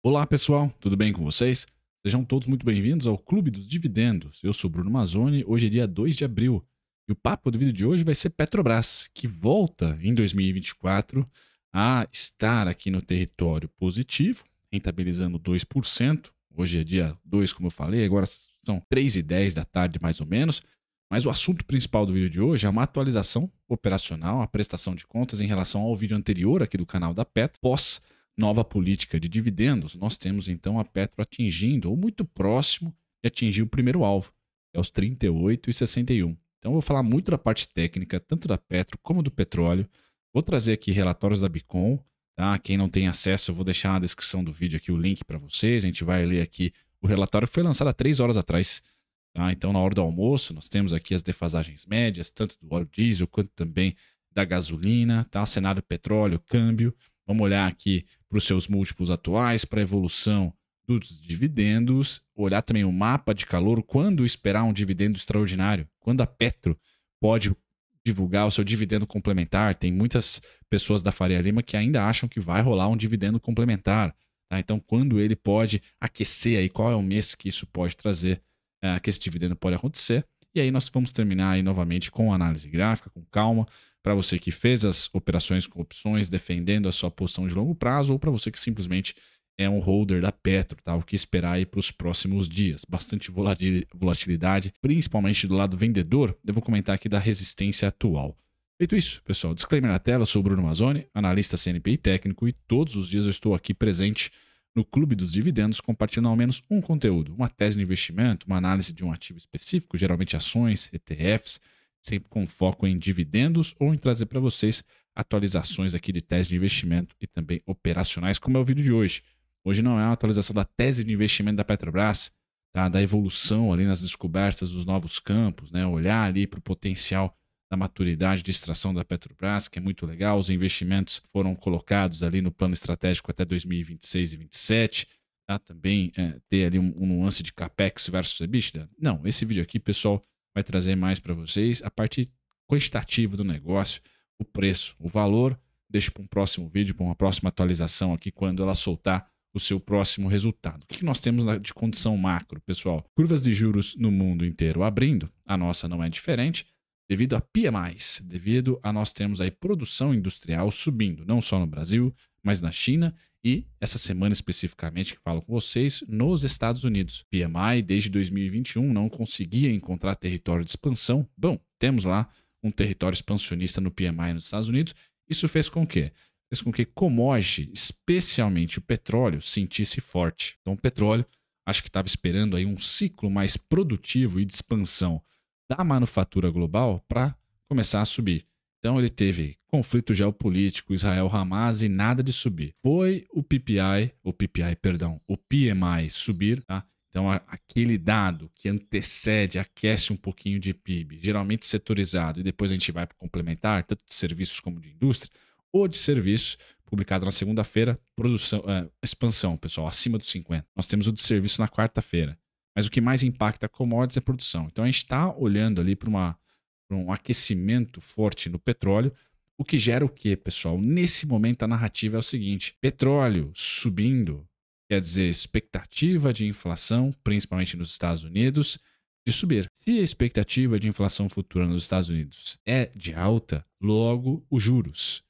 Olá pessoal, tudo bem com vocês? Sejam todos muito bem-vindos ao Clube dos Dividendos. Eu sou Bruno Mazzoni, hoje é dia 2 de abril e o papo do vídeo de hoje vai ser Petrobras, que volta em 2024 a estar aqui no território positivo, rentabilizando 2%. Hoje é dia 2, como eu falei, agora são 3 e 10 da tarde mais ou menos. Mas o assunto principal do vídeo de hoje é uma atualização operacional, a prestação de contas em relação ao vídeo anterior aqui do canal da Pet, pós nova política de dividendos, nós temos então a Petro atingindo, ou muito próximo de atingir o primeiro alvo, que é os 38,61. Então eu vou falar muito da parte técnica, tanto da Petro como do petróleo. Vou trazer aqui relatórios da Bicom, tá? Quem não tem acesso, eu vou deixar na descrição do vídeo aqui o link para vocês. A gente vai ler aqui o relatório que foi lançado há três horas atrás. Tá? Então, na hora do almoço, nós temos aqui as defasagens médias, tanto do óleo diesel quanto também da gasolina, tá? cenário petróleo, câmbio. Vamos olhar aqui para os seus múltiplos atuais, para a evolução dos dividendos, olhar também o mapa de calor, quando esperar um dividendo extraordinário, quando a Petro pode divulgar o seu dividendo complementar. Tem muitas pessoas da Faria Lima que ainda acham que vai rolar um dividendo complementar. Tá? Então, quando ele pode aquecer aí, qual é o mês que isso pode trazer, eh, que esse dividendo pode acontecer. E aí nós vamos terminar aí novamente com análise gráfica, com calma, para você que fez as operações com opções, defendendo a sua posição de longo prazo, ou para você que simplesmente é um holder da Petro, tá? O que esperar aí para os próximos dias? Bastante volatilidade, principalmente do lado vendedor. Eu vou comentar aqui da resistência atual. Feito isso, pessoal, disclaimer na tela, sou o Bruno Mazzoni, analista CNPI técnico, e todos os dias eu estou aqui presente no Clube dos Dividendos, compartilhando ao menos um conteúdo, uma tese de investimento, uma análise de um ativo específico, geralmente ações, ETFs, sempre com foco em dividendos ou em trazer para vocês atualizações aqui de tese de investimento e também operacionais, como é o vídeo de hoje. Hoje não é uma atualização da tese de investimento da Petrobras, tá? da evolução ali nas descobertas dos novos campos, né? olhar ali para o potencial da maturidade de extração da Petrobras, que é muito legal. Os investimentos foram colocados ali no plano estratégico até 2026 e 2027. Tá? Também é, ter ali um, um, nuance de CAPEX versus EBITDA. Não, esse vídeo aqui, pessoal, vai trazer mais para vocês a parte quantitativa do negócio, o preço, o valor. Deixo para um próximo vídeo, para uma próxima atualização aqui, quando ela soltar o seu próximo resultado. O que nós temos de condição macro, pessoal? Curvas de juros no mundo inteiro abrindo, a nossa não é diferente devido a Pia devido a nós termos aí produção industrial subindo, não só no Brasil, mas na China e essa semana especificamente que falo com vocês, nos Estados Unidos. PMI desde 2021 não conseguia encontrar território de expansão. Bom, temos lá um território expansionista no PMI nos Estados Unidos. Isso fez com que fez com que commodity, especialmente o petróleo, sentisse forte. Então o petróleo acho que estava esperando aí um ciclo mais produtivo e de expansão da manufatura global para começar a subir. Então ele teve conflito geopolítico, Israel Hamas e nada de subir. Foi o PPI, o PPI, perdão, o PMI subir, tá? Então aquele dado que antecede, aquece um pouquinho de PIB, geralmente setorizado, e depois a gente vai para complementar, tanto de serviços como de indústria, ou de serviço, publicado na segunda-feira, produção, é, expansão, pessoal, acima dos 50. Nós temos o de serviço na quarta-feira mas o que mais impacta commodities é produção. Então a gente está olhando ali para um aquecimento forte no petróleo, o que gera o quê, pessoal? Nesse momento a narrativa é o seguinte: petróleo subindo, quer dizer, expectativa de inflação, principalmente nos Estados Unidos, de subir. Se a expectativa de inflação futura nos Estados Unidos é de alta, logo os juros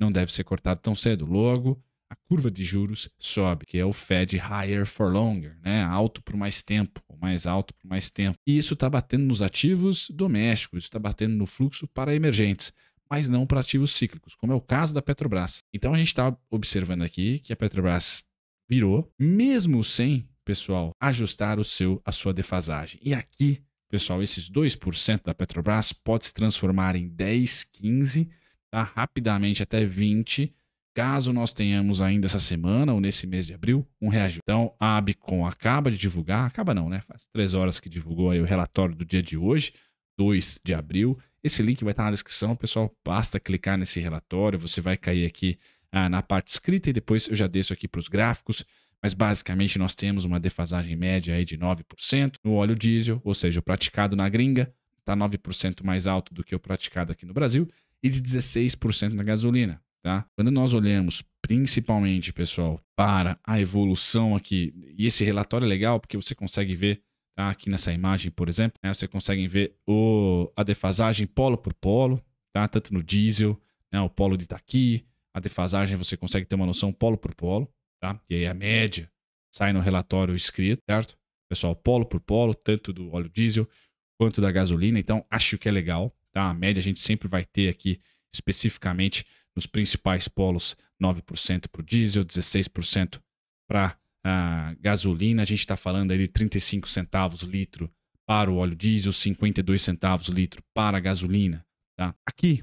não deve ser cortado tão cedo. Logo, a curva de juros sobe, que é o Fed higher for longer, né? Alto por mais tempo, mais alto por mais tempo. E isso está batendo nos ativos domésticos, está batendo no fluxo para emergentes, mas não para ativos cíclicos, como é o caso da Petrobras. Então a gente está observando aqui que a Petrobras virou, mesmo sem, pessoal, ajustar o seu a sua defasagem. E aqui, pessoal, esses 2% da Petrobras pode se transformar em 10, 15, tá? rapidamente até 20 caso nós tenhamos ainda essa semana ou nesse mês de abril um reajuste. Então, a Abicom acaba de divulgar, acaba não, né? Faz três horas que divulgou aí o relatório do dia de hoje, 2 de abril. Esse link vai estar na descrição, pessoal. Basta clicar nesse relatório, você vai cair aqui ah, na parte escrita e depois eu já desço aqui para os gráficos. Mas basicamente nós temos uma defasagem média aí de 9% no óleo diesel, ou seja, o praticado na gringa está 9% mais alto do que o praticado aqui no Brasil e de 16% na gasolina. Tá? Quando nós olhamos principalmente, pessoal, para a evolução aqui, e esse relatório é legal porque você consegue ver tá? aqui nessa imagem, por exemplo, né? você consegue ver o, a defasagem polo por polo, tá? tanto no diesel, né? o polo de Itaqui, tá a defasagem você consegue ter uma noção polo por polo, tá? e aí a média sai no relatório escrito, certo? Pessoal, polo por polo, tanto do óleo diesel quanto da gasolina, então acho que é legal, tá? A média a gente sempre vai ter aqui especificamente nos principais polos, 9% para o diesel, 16% para a gasolina. A gente está falando aí de 35 centavos litro para o óleo diesel, 52 centavos litro para a gasolina. Tá? Aqui,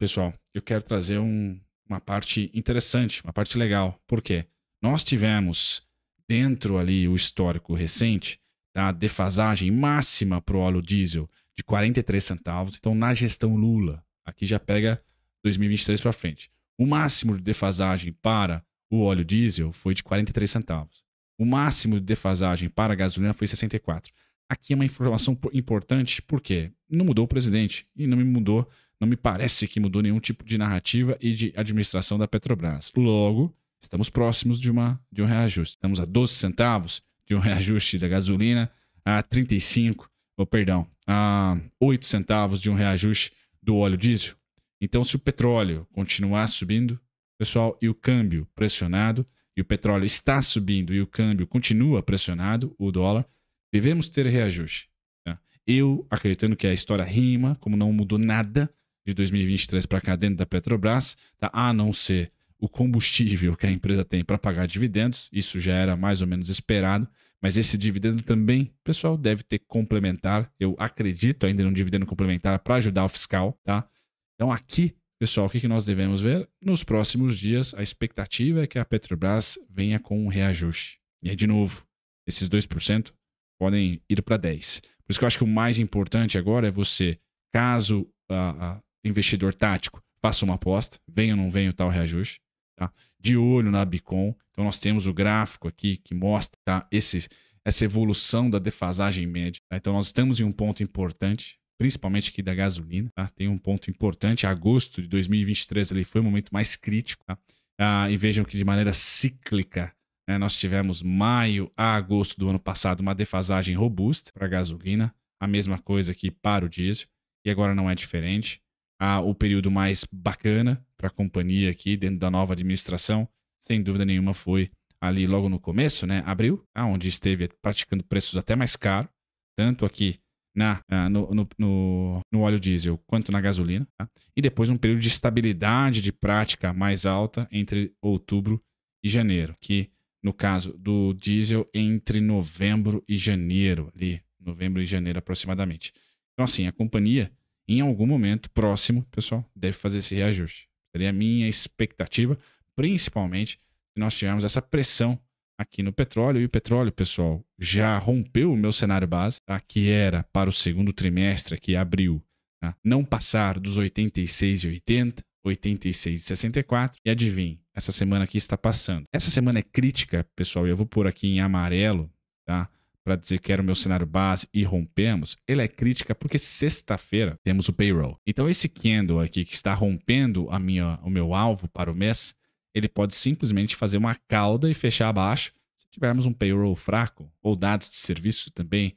pessoal, eu quero trazer um, uma parte interessante, uma parte legal. Por quê? Nós tivemos dentro ali o histórico recente da tá? defasagem máxima para o óleo diesel de 43 centavos. Então, na gestão Lula, aqui já pega 2023 para frente. O máximo de defasagem para o óleo diesel foi de 43 centavos. O máximo de defasagem para a gasolina foi 64. Aqui é uma informação importante porque não mudou o presidente e não me mudou, não me parece que mudou nenhum tipo de narrativa e de administração da Petrobras. Logo, estamos próximos de, uma, de um reajuste. Estamos a 12 centavos de um reajuste da gasolina, a 35, oh, perdão, a 8 centavos de um reajuste do óleo diesel. Então, se o petróleo continuar subindo, pessoal, e o câmbio pressionado, e o petróleo está subindo e o câmbio continua pressionado, o dólar, devemos ter reajuste. Tá? Eu, acreditando que a história rima, como não mudou nada de 2023 para cá dentro da Petrobras, tá? a não ser o combustível que a empresa tem para pagar dividendos, isso já era mais ou menos esperado, mas esse dividendo também, pessoal, deve ter complementar. Eu acredito ainda num dividendo complementar para ajudar o fiscal, tá? Então, aqui, pessoal, o que nós devemos ver? Nos próximos dias, a expectativa é que a Petrobras venha com um reajuste. E aí, de novo, esses 2% podem ir para 10%. Por isso que eu acho que o mais importante agora é você, caso a, a investidor tático faça uma aposta, venha ou não venha o tal reajuste, tá? de olho na Bicom. Então, nós temos o gráfico aqui que mostra tá? essa evolução da defasagem média. Tá? Então, nós estamos em um ponto importante principalmente aqui da gasolina. Tá? Tem um ponto importante. Agosto de 2023 ali foi o momento mais crítico. Tá? Ah, e vejam que de maneira cíclica né, nós tivemos maio a agosto do ano passado uma defasagem robusta para a gasolina. A mesma coisa aqui para o diesel. E agora não é diferente. Ah, o período mais bacana para a companhia aqui dentro da nova administração, sem dúvida nenhuma, foi ali logo no começo, né? Abril, tá? onde esteve praticando preços até mais caros, tanto aqui na, ah, no, no, no, no, óleo diesel quanto na gasolina, tá? e depois um período de estabilidade de prática mais alta entre outubro e janeiro, que no caso do diesel entre novembro e janeiro, ali, novembro e janeiro aproximadamente. Então, assim, a companhia, em algum momento próximo, pessoal, deve fazer esse reajuste. Seria a minha expectativa, principalmente se nós tivermos essa pressão aqui no petróleo. E o petróleo, pessoal, já rompeu o meu cenário base, tá? que era para o segundo trimestre, que abriu, tá? não passar dos 86,80, 86,64. E adivinhe, essa semana aqui está passando. Essa semana é crítica, pessoal, e eu vou pôr aqui em amarelo, tá? Para dizer que era o meu cenário base e rompemos, ele é crítica porque sexta-feira temos o payroll. Então, esse candle aqui que está rompendo a minha, o meu alvo para o mês, ele pode simplesmente fazer uma cauda e fechar abaixo. Se tivermos um payroll fraco, ou dados de serviço também,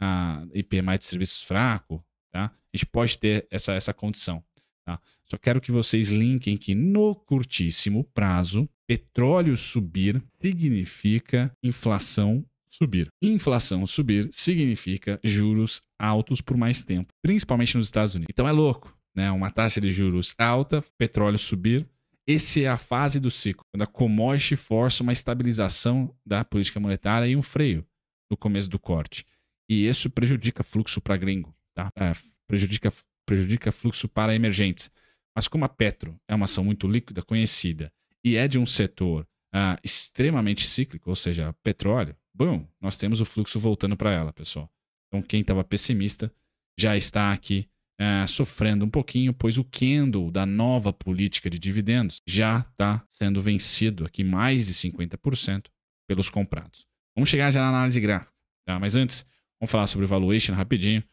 a IPMI de serviços fraco, tá? a gente pode ter essa, essa condição. Tá? Só quero que vocês linkem que no curtíssimo prazo, petróleo subir significa inflação subir. Inflação subir significa juros altos por mais tempo, principalmente nos Estados Unidos. Então é louco, né? Uma taxa de juros alta, petróleo subir, essa é a fase do ciclo, quando a commodity força uma estabilização da política monetária e um freio no começo do corte. E isso prejudica fluxo para gringo, tá? É, prejudica, prejudica fluxo para emergentes. Mas como a Petro é uma ação muito líquida, conhecida, e é de um setor ah, extremamente cíclico, ou seja, petróleo, bom, nós temos o fluxo voltando para ela, pessoal. Então, quem estava pessimista já está aqui é, sofrendo um pouquinho, pois o candle da nova política de dividendos já está sendo vencido aqui mais de 50% pelos comprados. Vamos chegar já na análise gráfica, tá? mas antes, vamos falar sobre valuation rapidinho.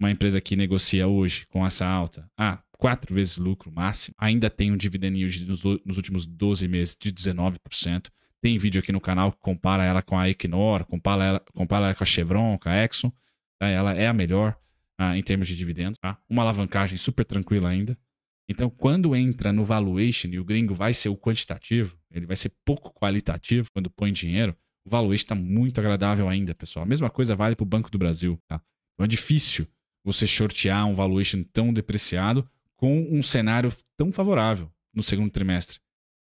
Uma empresa que negocia hoje com essa alta a ah, quatro vezes lucro máximo, ainda tem um dividend yield nos, nos últimos 12 meses de 19%. Tem vídeo aqui no canal que compara ela com a Equinor, compara ela, compara ela com a Chevron, com a Exxon. Tá? Ela é a melhor ah, em termos de dividendos, tá? uma alavancagem super tranquila ainda. Então, quando entra no valuation, e o gringo vai ser o quantitativo, ele vai ser pouco qualitativo quando põe dinheiro, o valuation está muito agradável ainda, pessoal. A mesma coisa vale para o Banco do Brasil. Tá? Então, é difícil você shortear um valuation tão depreciado com um cenário tão favorável no segundo trimestre.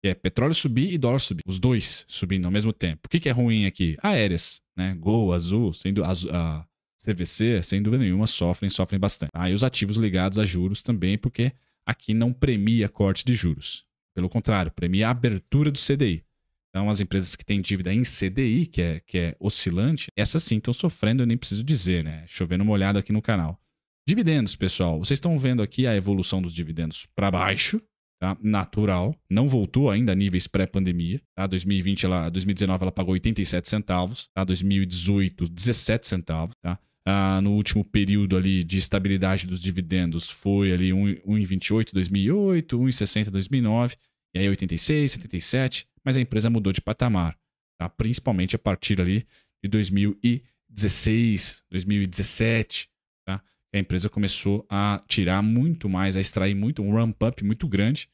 Que é petróleo subir e dólar subir. Os dois subindo ao mesmo tempo. O que, que é ruim aqui? Aéreas, né? Gol, azul, sendo azul, ah, CVC, sem dúvida nenhuma, sofrem, sofrem bastante. Aí os ativos ligados a juros também, porque aqui não premia corte de juros. Pelo contrário, premia a abertura do CDI. Então, as empresas que têm dívida em CDI, que é, que é oscilante, essas sim estão sofrendo, eu nem preciso dizer, né? Chovendo olhada aqui no canal. Dividendos, pessoal, vocês estão vendo aqui a evolução dos dividendos para baixo, tá? natural, não voltou ainda a níveis pré-pandemia. Tá? 2020, ela, 2019 ela pagou 87 centavos, tá? 2018, 17 centavos. Tá? ah, no último período ali de estabilidade dos dividendos foi ali 1,28 2008, 1,60 2009, e aí 86, 77, mas a empresa mudou de patamar, tá? principalmente a partir ali de 2016, 2017, tá? a empresa começou a tirar muito mais, a extrair muito, um ramp-up muito grande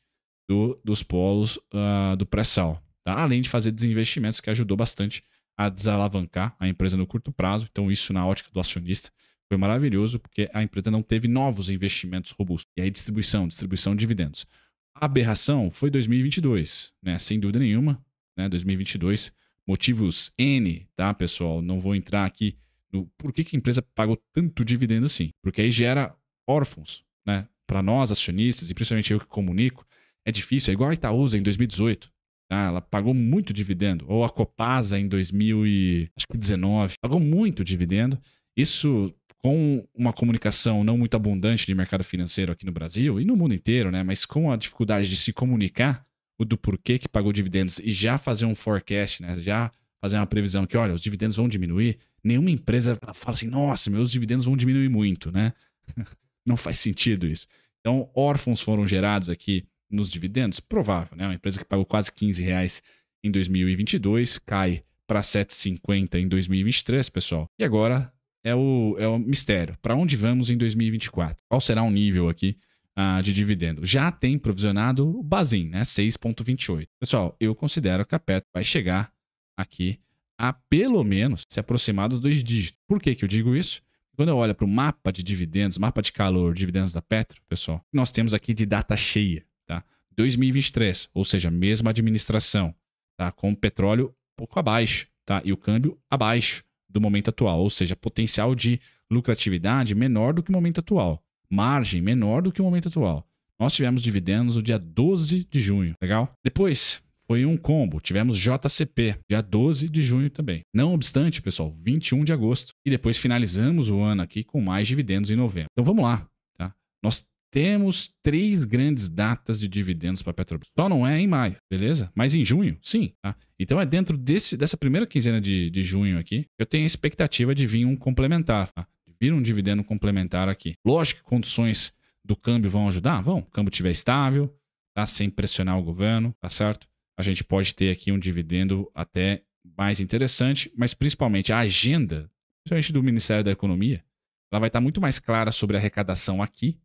do, dos polos uh, do pré-sal, tá? além de fazer desinvestimentos que ajudou bastante a desalavancar a empresa no curto prazo. Então, isso na ótica do acionista foi maravilhoso, porque a empresa não teve novos investimentos robustos. E aí, distribuição, distribuição de dividendos. A aberração foi 2022, né? Sem dúvida nenhuma, né? 2022, motivos N, tá, pessoal? Não vou entrar aqui no por que, que a empresa pagou tanto dividendo assim. Porque aí gera órfãos, né? Para nós, acionistas, e principalmente eu que comunico, é difícil. É igual a Itaúsa em 2018. Tá? ela pagou muito dividendo. Ou a Copasa em 2019 pagou muito dividendo. Isso com uma comunicação não muito abundante de mercado financeiro aqui no Brasil e no mundo inteiro, né? Mas com a dificuldade de se comunicar o do porquê que pagou dividendos e já fazer um forecast, né? Já fazer uma previsão que, olha, os dividendos vão diminuir. Nenhuma empresa fala assim, nossa, meus dividendos vão diminuir muito, né? não faz sentido isso. Então, órfãos foram gerados aqui nos dividendos? Provável, né? Uma empresa que pagou quase 15 reais em 2022, cai para 7,50 em 2023, pessoal. E agora é o, é o mistério. Para onde vamos em 2024? Qual será o nível aqui ah, de dividendo? Já tem provisionado o Bazin, né? 6,28. Pessoal, eu considero que a Petro vai chegar aqui a pelo menos se aproximar dos dois dígitos. Por que, que eu digo isso? Quando eu olho para o mapa de dividendos, mapa de calor, dividendos da Petro, pessoal, nós temos aqui de data cheia. Tá? 2023, ou seja, mesma administração, tá? com o petróleo um pouco abaixo tá? e o câmbio abaixo do momento atual, ou seja, potencial de lucratividade menor do que o momento atual, margem menor do que o momento atual. Nós tivemos dividendos no dia 12 de junho, legal? Depois foi um combo, tivemos JCP, dia 12 de junho também. Não obstante, pessoal, 21 de agosto. E depois finalizamos o ano aqui com mais dividendos em novembro. Então vamos lá, tá? Nós temos três grandes datas de dividendos para a Petrobras. Só não é em maio, beleza? Mas em junho, sim. Tá? Então é dentro desse, dessa primeira quinzena de, de junho aqui, eu tenho a expectativa de vir um complementar, tá? de vir um dividendo complementar aqui. Lógico que condições do câmbio vão ajudar? Vão. O câmbio estiver estável, tá? sem pressionar o governo, tá certo? A gente pode ter aqui um dividendo até mais interessante, mas principalmente a agenda, principalmente do Ministério da Economia, ela vai estar muito mais clara sobre a arrecadação aqui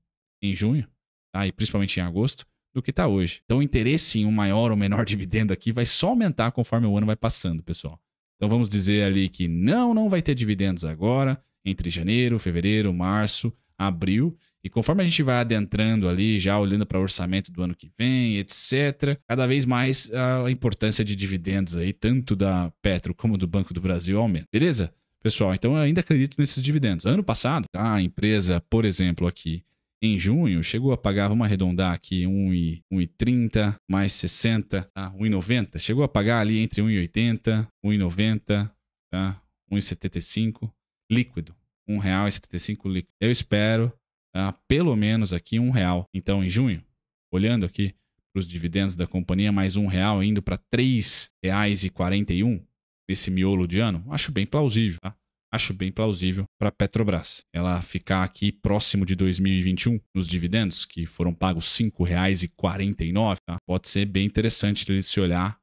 em junho, tá? e principalmente em agosto, do que está hoje. Então, o interesse em um maior ou menor dividendo aqui vai só aumentar conforme o ano vai passando, pessoal. Então, vamos dizer ali que não, não vai ter dividendos agora, entre janeiro, fevereiro, março, abril. E conforme a gente vai adentrando ali, já olhando para o orçamento do ano que vem, etc., cada vez mais a importância de dividendos aí, tanto da Petro como do Banco do Brasil, aumenta. Beleza? Pessoal, então eu ainda acredito nesses dividendos. Ano passado, a empresa, por exemplo, aqui, em junho, chegou a pagar, vamos arredondar aqui, 1,30 mais 60, tá? 1,90. Chegou a pagar ali entre 1,80, 1,90, tá? 1,75 líquido. R$1,75 líquido. Eu espero tá? pelo menos aqui um real. Então, em junho, olhando aqui para os dividendos da companhia, mais um real indo para R$3,41 esse miolo de ano, acho bem plausível, tá? acho bem plausível para Petrobras. Ela ficar aqui próximo de 2021 nos dividendos, que foram pagos R$ 5,49, tá? pode ser bem interessante ele se olhar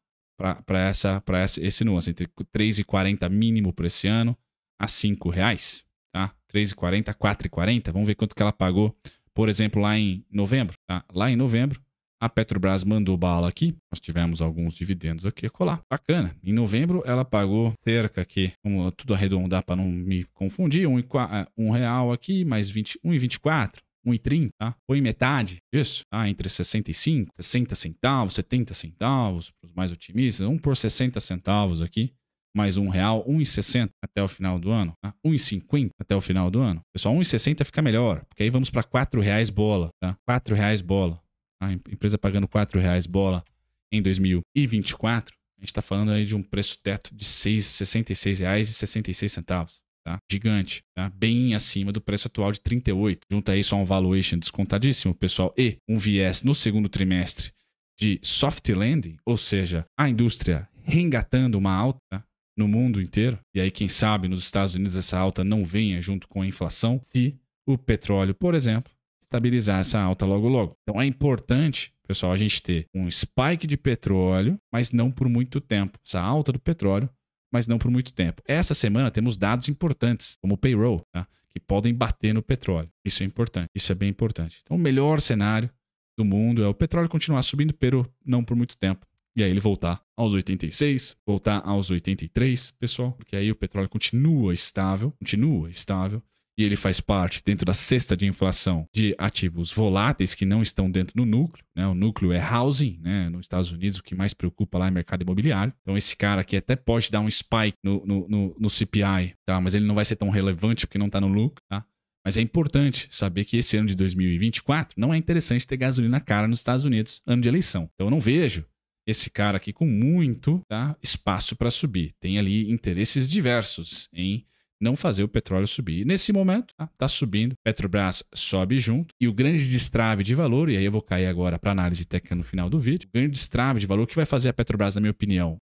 para essa, essa, esse nuance, entre R$ 3,40 mínimo para esse ano a R$ 5,00, tá? R$ 3,40, R$ 4,40, vamos ver quanto que ela pagou, por exemplo, lá em novembro. Tá? Lá em novembro, a Petrobras mandou bala aqui. Nós tivemos alguns dividendos aqui a colar. Bacana. Em novembro, ela pagou cerca aqui, vamos tudo arredondar para não me confundir, um, é, um real aqui, mais 20, 1,24. 1,30, tá? Foi metade disso, tá? Entre 65, 60 centavos, 70 centavos, para os mais otimistas, um por 60 centavos aqui, mais um real, 1,60 até o final do ano, tá? 1,50 até o final do ano. Pessoal, 1,60 fica melhor, porque aí vamos para 4 reais bola, tá? 4 reais bola a empresa pagando R$ reais bola em 2024, a gente está falando aí de um preço teto de R$ 66,66, tá? Gigante, tá? Bem acima do preço atual de 38. Junta isso a um valuation descontadíssimo, pessoal, e um viés no segundo trimestre de soft landing, ou seja, a indústria reengatando uma alta tá? no mundo inteiro, e aí quem sabe nos Estados Unidos essa alta não venha junto com a inflação, se o petróleo, por exemplo, estabilizar essa alta logo logo. Então é importante, pessoal, a gente ter um spike de petróleo, mas não por muito tempo. Essa alta do petróleo, mas não por muito tempo. Essa semana temos dados importantes, como o payroll, tá? que podem bater no petróleo. Isso é importante, isso é bem importante. Então o melhor cenário do mundo é o petróleo continuar subindo, pero não por muito tempo. E aí ele voltar aos 86, voltar aos 83, pessoal, porque aí o petróleo continua estável, continua estável e ele faz parte dentro da cesta de inflação de ativos voláteis que não estão dentro do núcleo. Né? O núcleo é housing, né? nos Estados Unidos o que mais preocupa lá é mercado imobiliário. Então esse cara aqui até pode dar um spike no, no, no, no CPI, tá? mas ele não vai ser tão relevante porque não está no lucro. Tá? Mas é importante saber que esse ano de 2024 não é interessante ter gasolina cara nos Estados Unidos, ano de eleição. Então eu não vejo esse cara aqui com muito tá, espaço para subir. Tem ali interesses diversos em não fazer o petróleo subir. Nesse momento, está tá subindo, Petrobras sobe junto e o grande destrave de valor, e aí eu vou cair agora para análise técnica no final do vídeo, o grande destrave de valor que vai fazer a Petrobras, na minha opinião,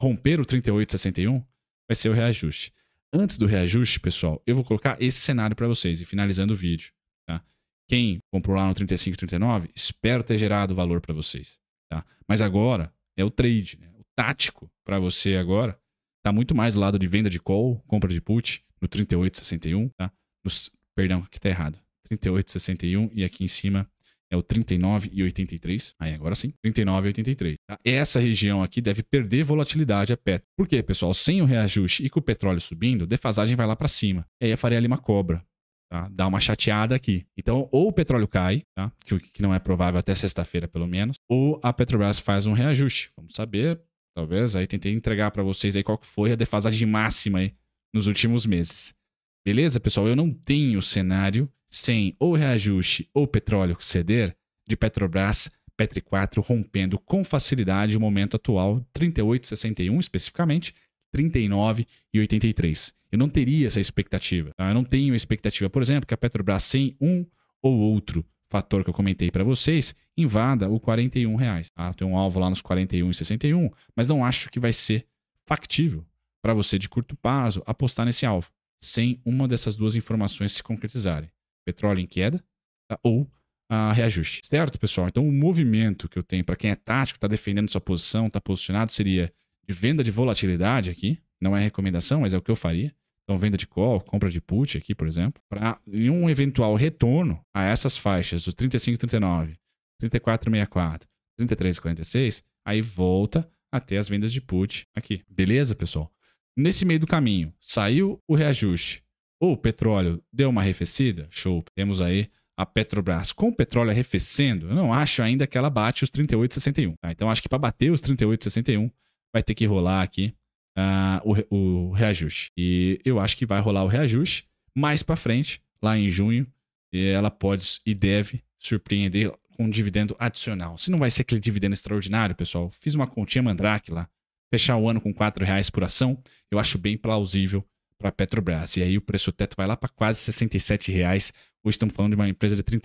romper o 38,61 vai ser o reajuste. Antes do reajuste, pessoal, eu vou colocar esse cenário para vocês e finalizando o vídeo. Tá? Quem comprou lá no 35, 39, espero ter gerado valor para vocês. Tá? Mas agora é o trade, né? o tático para você agora Tá muito mais do lado de venda de call, compra de put, no 3861, tá? Nos, perdão, aqui tá errado. 3861 e aqui em cima é o 39,83. e Aí agora sim, 39,83. e Tá? Essa região aqui deve perder volatilidade a pet. Por quê, pessoal? Sem o reajuste e com o petróleo subindo, defasagem vai lá para cima. E aí a Faria Lima cobra. Tá? Dá uma chateada aqui. Então, ou o petróleo cai, tá? que, que não é provável até sexta-feira, pelo menos, ou a Petrobras faz um reajuste. Vamos saber talvez. Aí tentei entregar para vocês aí qual que foi a defasagem máxima aí nos últimos meses. Beleza, pessoal? Eu não tenho cenário sem ou reajuste ou petróleo ceder de Petrobras Petri 4 rompendo com facilidade o momento atual 38,61 especificamente, 39,83. Eu não teria essa expectativa. Tá? Eu não tenho expectativa, por exemplo, que a Petrobras sem um ou outro fator que eu comentei para vocês, invada o 41 reais. Ah, tem um alvo lá nos 41,61, mas não acho que vai ser factível para você de curto prazo apostar nesse alvo, sem uma dessas duas informações se concretizarem. Petróleo em queda tá? ou ah, reajuste. Certo, pessoal? Então o movimento que eu tenho para quem é tático, está defendendo sua posição, está posicionado, seria de venda de volatilidade aqui. Não é recomendação, mas é o que eu faria. Então, venda de call, compra de put aqui, por exemplo, para um eventual retorno a essas faixas, do 35,39, 34,64, 33,46, aí volta até as vendas de put aqui. Beleza, pessoal? Nesse meio do caminho, saiu o reajuste, o petróleo deu uma arrefecida, show, temos aí a Petrobras com o petróleo arrefecendo, eu não acho ainda que ela bate os 38,61. Tá? Então acho que para bater os 38,61 vai ter que rolar aqui uh, o, o reajuste. E eu acho que vai rolar o reajuste mais para frente, lá em junho, e ela pode e deve surpreender com um dividendo adicional. Se não vai ser aquele dividendo extraordinário, pessoal, fiz uma continha mandrake lá, fechar o ano com R$ reais por ação, eu acho bem plausível para Petrobras. E aí o preço teto vai lá para quase R$ reais. Hoje estamos falando de uma empresa de R$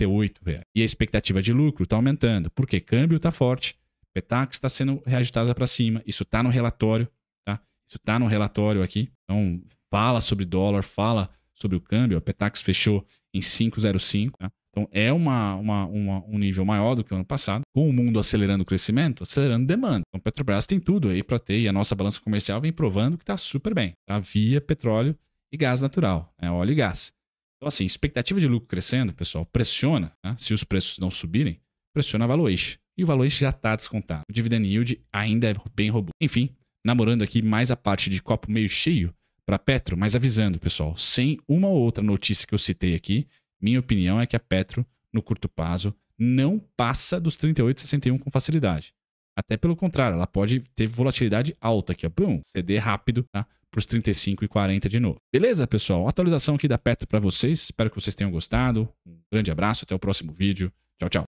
reais. E a expectativa de lucro está aumentando, porque câmbio está forte, Petax está sendo reajustada para cima, isso está no relatório isso está no relatório aqui. Então, fala sobre dólar, fala sobre o câmbio. A Petax fechou em 5,05. Tá? Então, é uma, uma, uma, um nível maior do que o ano passado, com o mundo acelerando o crescimento, acelerando demanda. Então, Petrobras tem tudo aí para ter, e a nossa balança comercial vem provando que está super bem, tá? via petróleo e gás natural, né? óleo e gás. Então, assim, expectativa de lucro crescendo, pessoal, pressiona, tá? se os preços não subirem, pressiona a valuation. E o valuation já está descontado. O dividend yield ainda é bem robusto. Enfim, namorando aqui mais a parte de copo meio cheio para Petro, mas avisando, pessoal, sem uma ou outra notícia que eu citei aqui, minha opinião é que a Petro, no curto prazo, não passa dos 38,61 com facilidade. Até pelo contrário, ela pode ter volatilidade alta aqui, ó. Bum, CD rápido, tá? Para os 35 e 40 de novo. Beleza, pessoal? Atualização aqui da Petro para vocês. Espero que vocês tenham gostado. Um grande abraço, até o próximo vídeo. Tchau, tchau.